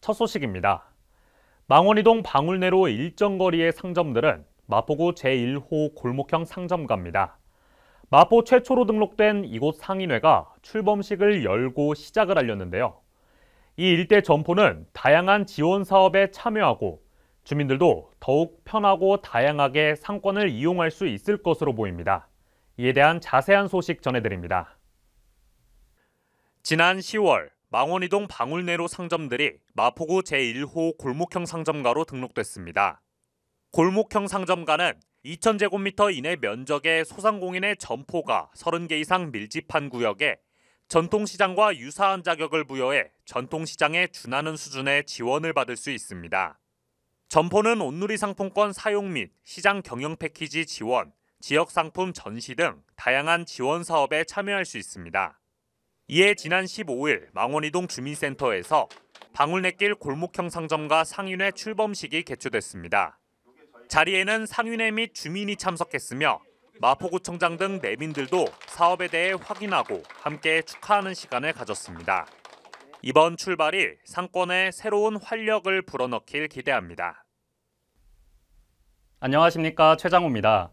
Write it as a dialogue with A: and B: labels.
A: 첫 소식입니다. 망원이동 방울내로 일정 거리의 상점들은 마포구 제1호 골목형 상점가입니다. 마포 최초로 등록된 이곳 상인회가 출범식을 열고 시작을 알렸는데요. 이 일대 점포는 다양한 지원 사업에 참여하고 주민들도 더욱 편하고 다양하게 상권을 이용할 수 있을 것으로 보입니다. 이에 대한 자세한 소식 전해드립니다. 지난 10월 망원이동 방울내로 상점들이 마포구 제1호 골목형 상점가로 등록됐습니다. 골목형 상점가는 2,000제곱미터 이내 면적의 소상공인의 점포가 30개 이상 밀집한 구역에 전통시장과 유사한 자격을 부여해 전통시장에 준하는 수준의 지원을 받을 수 있습니다. 점포는 온누리 상품권 사용 및 시장 경영 패키지 지원, 지역 상품 전시 등 다양한 지원 사업에 참여할 수 있습니다. 이에 지난 15일 망원이동 주민센터에서 방울내길 골목형 상점과 상윤회 출범식이 개최됐습니다. 자리에는 상윤회 및 주민이 참석했으며 마포구청장 등 내민들도 사업에 대해 확인하고 함께 축하하는 시간을 가졌습니다. 이번 출발이 상권에 새로운 활력을 불어넣길 기대합니다. 안녕하십니까 최장호입니다.